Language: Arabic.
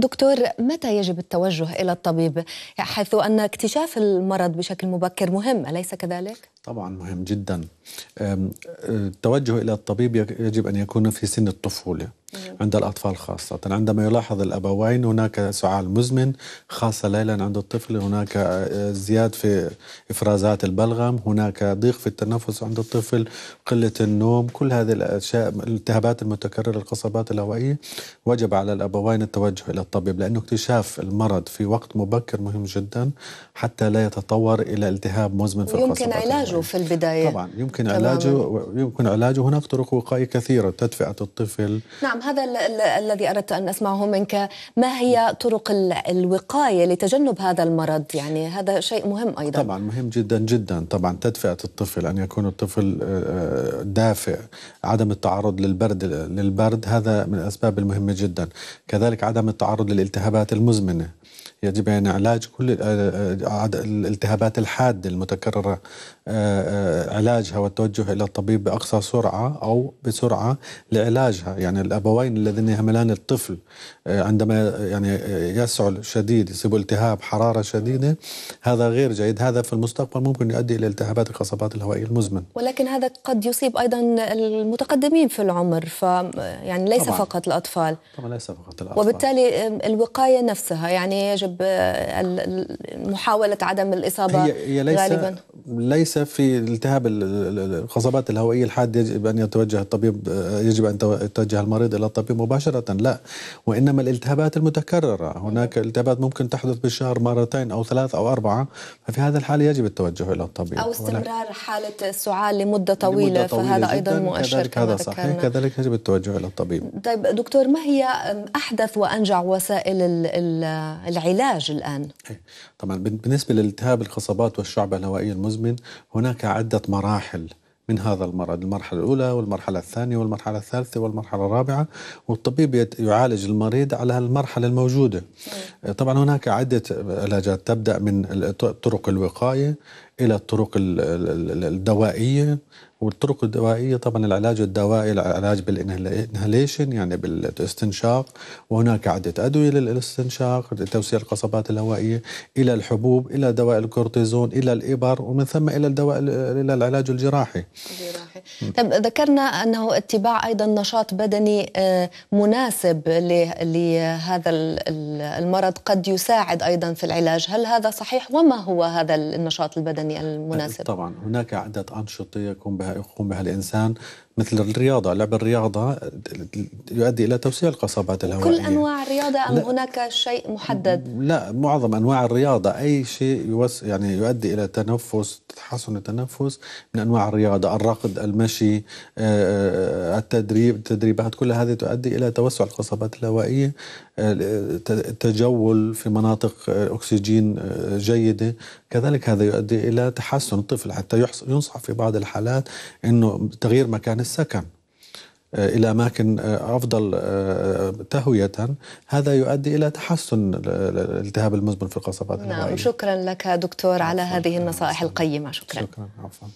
دكتور متى يجب التوجه الى الطبيب حيث ان اكتشاف المرض بشكل مبكر مهم اليس كذلك طبعا مهم جدا أه، التوجه الى الطبيب يجب ان يكون في سن الطفوله عند الأطفال خاصة عندما يلاحظ الأبوين هناك سعال مزمن خاصة ليلا عند الطفل هناك ازدياد آه، في إفرازات البلغم هناك ضيق في التنفس عند الطفل قلة النوم كل هذه الأشياء الالتهابات المتكررة القصبات الهوائية وجب على الأبوين التوجه إلى الطبيب لأنه اكتشاف المرض في وقت مبكر مهم جدا حتى لا يتطور إلى التهاب مزمن في القصبات يمكن علاجه في البداية طبعا يمكن علاجه يمكن علاجه هناك طرق وقائية كثيرة تدفئة الطفل نعم هذا الذي أردت أن أسمعه منك ما هي طرق الوقاية لتجنب هذا المرض يعني هذا شيء مهم أيضا طبعا مهم جدا جدا طبعا تدفئة الطفل أن يكون الطفل آه، دافئ عدم التعرض للبرد للبرد هذا من الأسباب المهمة جدا كذلك عدم التعرض للالتهابات المزمنة يجب أن علاج كل آه، آه، الالتهابات الحادة المتكررة علاجها والتوجه إلى الطبيب بأقصى سرعة أو بسرعة لعلاجها يعني الأبوين الذين يهملان الطفل آه، عندما آه، يعني آه، يسعل شديد يصيب التهاب حرارة شديدة هذا غير جيد هذا في المستقبل ممكن يؤدي إلى التهابات القصبات الهوائية المزمن ولكن هذا قد يصيب أيضا المتقدمين في العمر ف يعني ليس طبعاً. فقط الأطفال طبعا ليس فقط الأطفال وبالتالي الوقاية نفسها يعني يجب محاولة عدم الإصابة هي, هي ليس غالبا ليس في التهاب القصبات الهوائية الحاد يجب أن يتوجه الطبيب يجب أن يتوجه المريض إلى الطبيب الطبي مباشرة لا وإنما الالتهابات المتكررة هناك التهابات ممكن تحدث بالشهر مرتين أو ثلاث أو أربعة ففي هذا الحال يجب التوجه إلى الطبيب أو استمرار حالة السعال لمدة طويلة, لمدة طويلة فهذا أيضا مؤشر كذلك هذا صحيح كذلك يجب التوجه إلى الطبيب طيب دكتور ما هي أحدث وأنجع وسائل العلاج الآن؟ إيه. طبعا بالنسبة للالتهاب الخصبات والشعب الهوائي المزمن هناك عدة مراحل من هذا المرض المرحلة الأولى والمرحلة الثانية والمرحلة الثالثة والمرحلة الرابعة والطبيب يعالج المريض على المرحلة الموجودة طبعا هناك عدة علاجات تبدأ من طرق الوقاية إلى الطرق الدوائية والطرق الدوائيه طبعا العلاج الدوائي العلاج بالانهليشن يعني بالاستنشاق وهناك عده ادويه للاستنشاق توسيع القصبات الهوائيه الى الحبوب الى دواء الكورتيزون الى الابر ومن ثم الى الدواء الى العلاج الجراحي. الجراحي. طب ذكرنا انه اتباع ايضا نشاط بدني آه، مناسب لهذا المرض قد يساعد ايضا في العلاج، هل هذا صحيح وما هو هذا النشاط البدني المناسب؟ طبعا هناك عده انشطه يقوم بها يقوم بها الإنسان مثل الرياضة لعب الرياضة يؤدي إلى توسيع القصبات الهوائية كل أنواع الرياضة أم لا هناك شيء محدد؟ لا معظم أنواع الرياضة أي شيء يوس يعني يؤدي إلى تنفس تحسن التنفس من أنواع الرياضة الركض المشي آه، آه، التدريب التدريبات كل هذه تؤدي إلى توسع القصبات الهوائية التجول آه، في مناطق أكسجين جيدة كذلك هذا يؤدي إلى تحسن الطفل حتى ينصح في بعض الحالات أنه تغيير مكان السكن آه، الى اماكن آه، افضل آه، تهويه هذا يؤدي الى تحسن الالتهاب المزمن في القصبات نعم الهوائية. شكرا لك دكتور على هذه النصائح القيمه شكرا شكرا عفوا